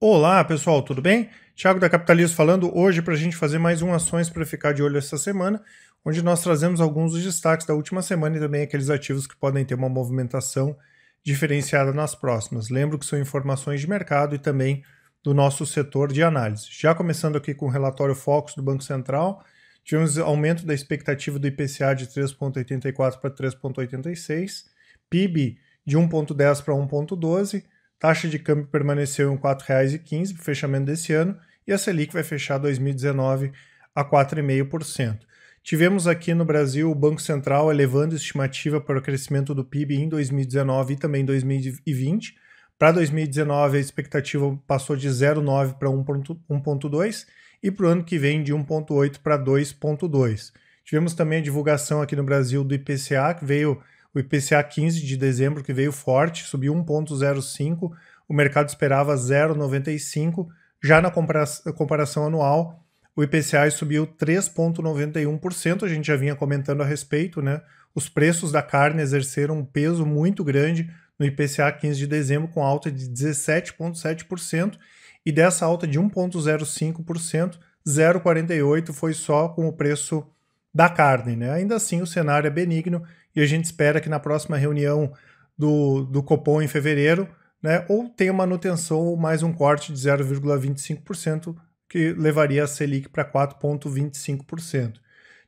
Olá, pessoal, tudo bem? Tiago da Capitalismo falando hoje para a gente fazer mais um Ações para Ficar de Olho essa semana, onde nós trazemos alguns dos destaques da última semana e também aqueles ativos que podem ter uma movimentação diferenciada nas próximas. Lembro que são informações de mercado e também do nosso setor de análise. Já começando aqui com o relatório Focus do Banco Central, tivemos aumento da expectativa do IPCA de 3,84 para 3,86, PIB de 1,10 para 1,12 Taxa de câmbio permaneceu em R$ 4,15 para o fechamento desse ano e a Selic vai fechar 2019 a 4,5%. Tivemos aqui no Brasil o Banco Central elevando estimativa para o crescimento do PIB em 2019 e também 2020. Para 2019, a expectativa passou de 0,9 para 1,2 e para o ano que vem de 1,8 para 2,2. Tivemos também a divulgação aqui no Brasil do IPCA, que veio o IPCA 15 de dezembro, que veio forte, subiu 1,05, o mercado esperava 0,95. Já na comparação anual, o IPCA subiu 3,91%, a gente já vinha comentando a respeito, né? Os preços da carne exerceram um peso muito grande no IPCA 15 de dezembro, com alta de 17,7%, e dessa alta de 1,05%, 0,48% foi só com o preço da carne. Né? Ainda assim, o cenário é benigno e a gente espera que na próxima reunião do, do Copom em fevereiro, né, ou tenha manutenção ou mais um corte de 0,25%, que levaria a Selic para 4,25%.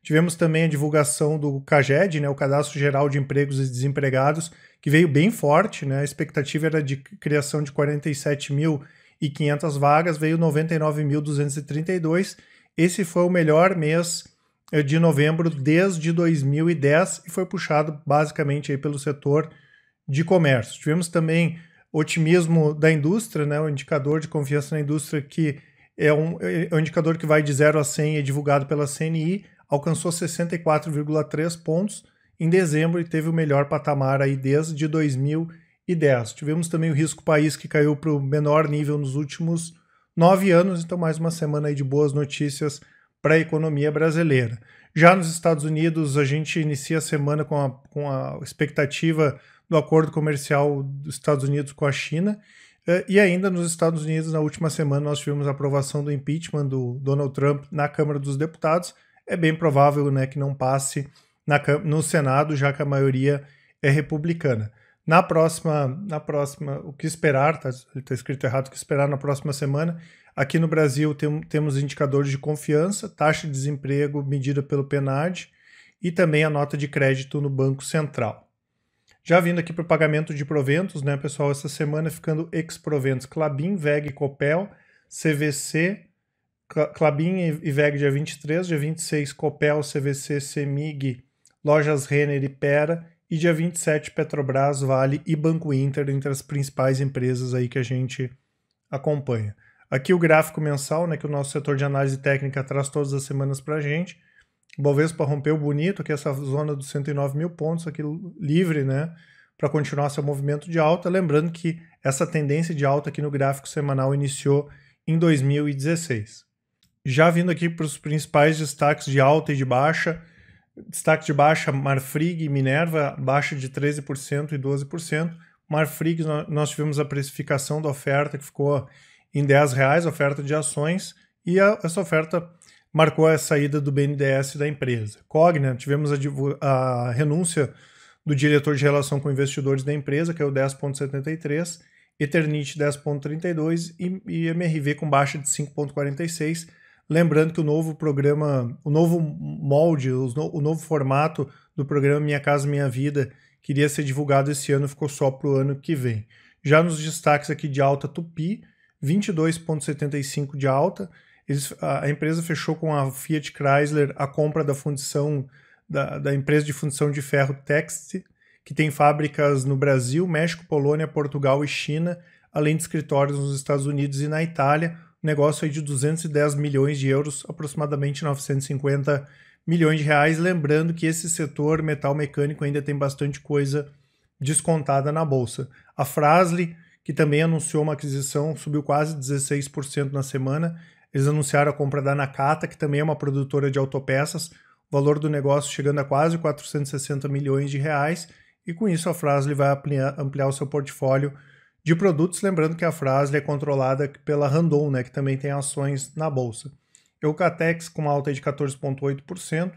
Tivemos também a divulgação do CAGED, né, o Cadastro Geral de Empregos e Desempregados, que veio bem forte, né, a expectativa era de criação de 47.500 vagas, veio 99.232, esse foi o melhor mês é de novembro desde 2010 e foi puxado basicamente aí pelo setor de comércio. Tivemos também otimismo da indústria, né, o indicador de confiança na indústria que é um, é, é um indicador que vai de 0 a 100 e é divulgado pela CNI, alcançou 64,3 pontos em dezembro e teve o melhor patamar aí desde 2010. Tivemos também o risco país que caiu para o menor nível nos últimos nove anos, então mais uma semana aí de boas notícias para a economia brasileira. Já nos Estados Unidos, a gente inicia a semana com a, com a expectativa do acordo comercial dos Estados Unidos com a China. Eh, e ainda nos Estados Unidos, na última semana, nós tivemos a aprovação do impeachment do Donald Trump na Câmara dos Deputados. É bem provável né, que não passe na, no Senado, já que a maioria é republicana. Na próxima, na próxima, o que esperar, tá, tá escrito errado, o que esperar na próxima semana Aqui no Brasil tem, temos indicadores de confiança, taxa de desemprego medida pelo PNAD e também a nota de crédito no Banco Central. Já vindo aqui para o pagamento de proventos, né, pessoal? Essa semana ficando ex-proventos Clabin, VEG, Copel, CVC, Clabin e VEG dia 23, dia 26 Copel, CVC, CEMIG, Lojas Renner e Pera e dia 27 Petrobras, Vale e Banco Inter, entre as principais empresas aí que a gente acompanha. Aqui o gráfico mensal, né, que o nosso setor de análise técnica traz todas as semanas para a gente. O Bovespa rompeu bonito, que é essa zona dos 109 mil pontos aqui livre, né, para continuar seu movimento de alta. Lembrando que essa tendência de alta aqui no gráfico semanal iniciou em 2016. Já vindo aqui para os principais destaques de alta e de baixa, destaque de baixa Marfrig e Minerva, baixa de 13% e 12%. Marfrig, nós tivemos a precificação da oferta que ficou em 10 reais, oferta de ações, e a, essa oferta marcou a saída do BNDES da empresa. Cogna, tivemos a, a renúncia do diretor de relação com investidores da empresa, que é o 10.73, Eternit 10.32 e, e MRV com baixa de 5.46. Lembrando que o novo programa, o novo molde, o novo formato do programa Minha Casa Minha Vida, queria ser divulgado esse ano, ficou só para o ano que vem. Já nos destaques aqui de alta Tupi, 22,75 de alta. Eles, a, a, empresa fechou com a Fiat Chrysler a compra da fundição da, da empresa de fundição de ferro Text, que tem fábricas no Brasil, México, Polônia, Portugal e China, além de escritórios nos Estados Unidos e na Itália. O negócio aí de 210 milhões de euros, aproximadamente 950 milhões de reais. Lembrando que esse setor metal mecânico ainda tem bastante coisa descontada na bolsa. A Frasle que também anunciou uma aquisição, subiu quase 16% na semana. Eles anunciaram a compra da Nakata, que também é uma produtora de autopeças, o valor do negócio chegando a quase 460 milhões de reais, e com isso a Frasley vai ampliar, o seu portfólio de produtos, lembrando que a Frasley é controlada pela Randon, né, que também tem ações na bolsa. Eucatex com uma alta de 14,8%,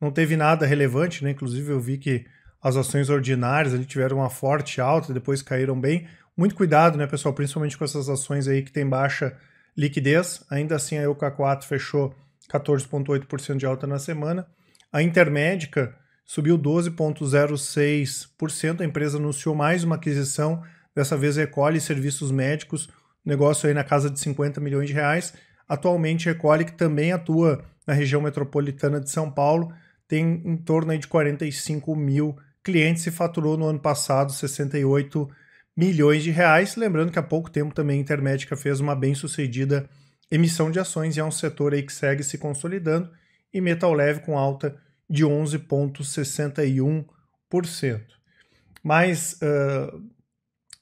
não teve nada relevante, né? inclusive eu vi que as ações ordinárias ali tiveram uma forte alta, depois caíram bem. Muito cuidado, né, pessoal, principalmente com essas ações aí que tem baixa liquidez. Ainda assim, a EUK4 fechou 14,8% de alta na semana. A Intermédica subiu 12,06%. A empresa anunciou mais uma aquisição, dessa vez recolhe serviços médicos, negócio aí na casa de 50 milhões de reais. Atualmente, recolhe que também atua na região metropolitana de São Paulo, tem em torno aí de 45 mil clientes e faturou no ano passado 68 milhões milhões de reais. Lembrando que há pouco tempo também a Intermédica fez uma bem-sucedida emissão de ações e é um setor aí que segue se consolidando e metal leve com alta de 11,61%. Mais uh,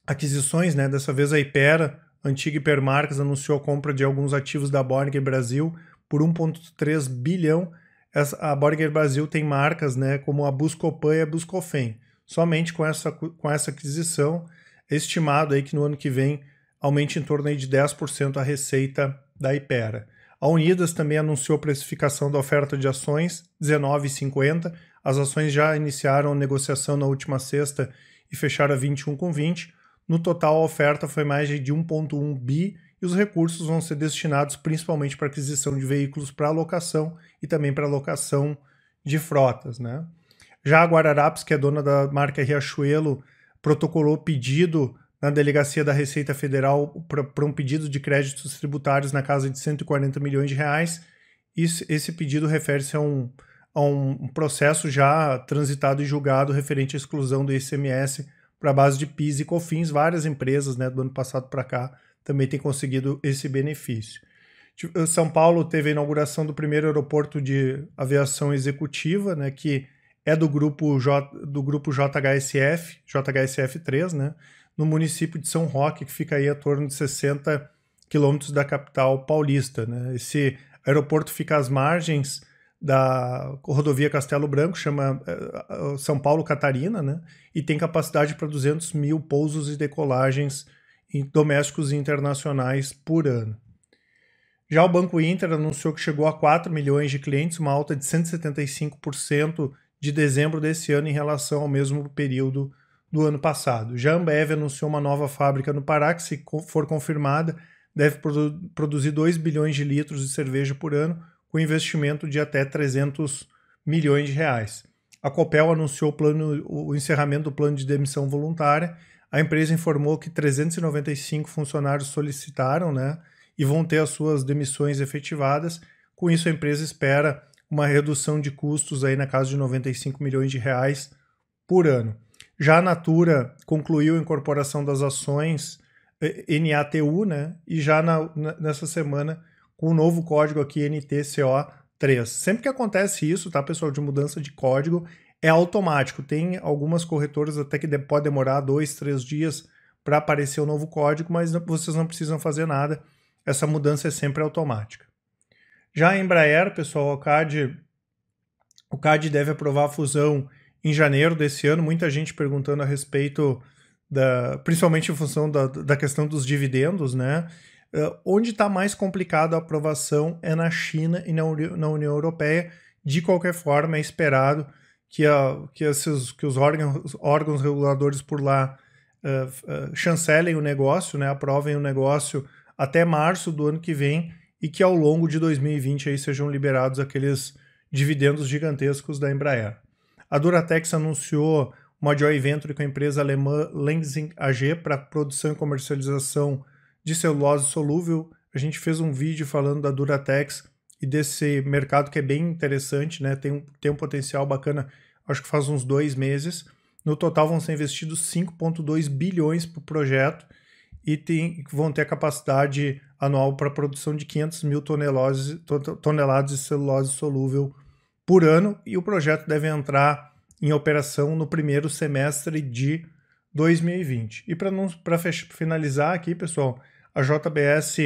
aquisições, né? Dessa vez a Ipera, antiga Hipermarcas, anunciou a compra de alguns ativos da Borger Brasil por 1,3 bilhão. Essa, a Borger Brasil tem marcas, né? Como a Buscopan e a Buscofem. Somente com essa, com essa aquisição, estimado aí que no ano que vem aumente em torno aí de 10% a receita da Ipera. A Unidas também anunciou a precificação da oferta de ações, R$ 19,50. As ações já iniciaram negociação na última sexta e fecharam a 21,20. No total, a oferta foi mais de 1,1 bi e os recursos vão ser destinados principalmente para aquisição de veículos para locação e também para locação de frotas. Né? Já a Guararapes, que é dona da marca Riachuelo, protocolou pedido na delegacia da Receita Federal para um pedido de créditos tributários na casa de 140 milhões de reais. Isso, esse pedido refere-se a um, a um processo já transitado e julgado referente à exclusão do ICMS para a base de PIS e COFINS. Várias empresas né, do ano passado para cá também têm conseguido esse benefício. Tipo, São Paulo teve a inauguração do primeiro aeroporto de aviação executiva, né, que é do grupo, J, do grupo JHSF, JHSF3, né? No município de São Roque, que fica aí a torno de 60 quilômetros da capital paulista, né? Esse aeroporto fica às margens da rodovia Castelo Branco, chama eh, eh, eh, São Paulo Catarina, né? E tem capacidade para 200 mil pousos e decolagens domésticos e internacionais por ano. Já o Banco Inter anunciou que chegou a 4 milhões de clientes, uma alta de 175% de dezembro desse ano em relação ao mesmo período do ano passado. Já a Ambev anunciou uma nova fábrica no Pará que, se for confirmada, deve produ produzir 2 bilhões de litros de cerveja por ano, com investimento de até 300 milhões de reais. A Copel anunciou o, plano, o encerramento do plano de demissão voluntária. A empresa informou que 395 funcionários solicitaram né, e vão ter as suas demissões efetivadas. Com isso, a empresa espera uma redução de custos aí na casa de 95 milhões de reais por ano. Já a Natura concluiu a incorporação das ações eh, NATU, né? E já na, nessa semana com o novo código aqui NTCO3. Sempre que acontece isso, tá, pessoal, de mudança de código, é automático. Tem algumas corretoras até que pode demorar dois, três dias para aparecer o novo código, mas vocês não precisam fazer nada. Essa mudança é sempre automática. Já a Embraer, pessoal, o CAD, o CAD deve aprovar a fusão em janeiro desse ano. Muita gente perguntando a respeito, da, principalmente em função da, da questão dos dividendos, né? Uh, onde está mais complicado a aprovação é na China e na, na União Europeia. De qualquer forma, é esperado que, a, que, esses, que os órgãos, órgãos reguladores por lá uh, uh, chancelem o negócio, né, aprovem o negócio até março do ano que vem e que ao longo de 2020 aí sejam liberados aqueles dividendos gigantescos da Embraer. A Duratex anunciou uma joint venture com a empresa alemã Lenzing AG para produção e comercialização de celulose solúvel. A gente fez um vídeo falando da Duratex e desse mercado que é bem interessante, né? Tem um, tem um potencial bacana, acho que faz uns dois meses. No total vão ser investidos 5,2 bilhões para o projeto e tem, vão ter a capacidade anual para produção de 500 mil toneladas, toneladas de celulose solúvel por ano e o projeto deve entrar em operação no primeiro semestre de 2020. E para finalizar aqui, pessoal, a JBS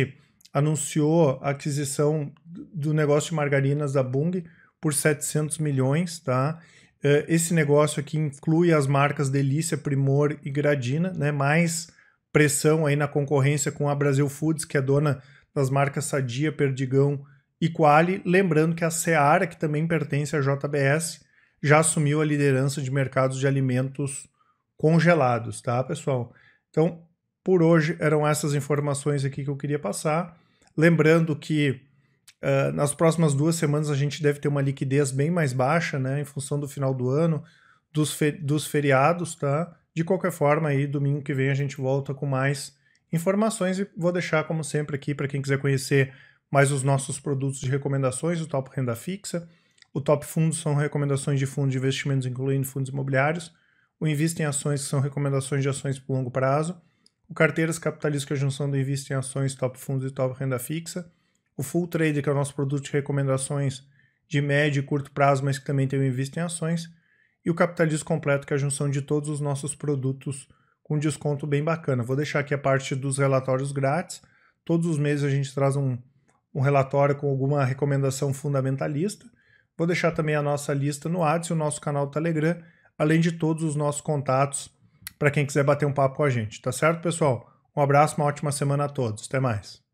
anunciou a aquisição do negócio de margarinas da Bung por 700 milhões, tá? Eh, esse negócio aqui inclui as marcas Delícia, Primor e Gradina, né? Mais pressão aí na concorrência com a Brasil Foods, que é dona das marcas Sadia, Perdigão e Quali. Lembrando que a Seara, que também pertence à JBS, já assumiu a liderança de mercados de alimentos congelados, tá, pessoal? Então, por hoje eram essas informações aqui que eu queria passar. Lembrando que uh, nas próximas duas semanas a gente deve ter uma liquidez bem mais baixa, né, em função do final do ano, dos, fe dos feriados, tá? De qualquer forma, aí domingo que vem a gente volta com mais informações e vou deixar, como sempre, aqui para quem quiser conhecer mais os nossos produtos de recomendações, o Top Renda Fixa. O Top Fundos são recomendações de fundos de investimentos, incluindo fundos imobiliários. O Invista em Ações, são recomendações de ações por longo prazo. O Carteiras Capitalistas, que é a junção do Invista em Ações, Top Fundos e Top Renda Fixa. O Full Trade, que é o nosso produto de recomendações de médio e curto prazo, mas que também tem o Invista em Ações e o capitalismo completo, que é a junção de todos os nossos produtos com desconto bem bacana. Vou deixar aqui a parte dos relatórios grátis. Todos os meses a gente traz um, um relatório com alguma recomendação fundamentalista. Vou deixar também a nossa lista no Ads e o nosso canal do Telegram, além de todos os nossos contatos para quem quiser bater um papo com a gente, tá certo, pessoal? Um abraço, uma ótima semana a todos. Até mais.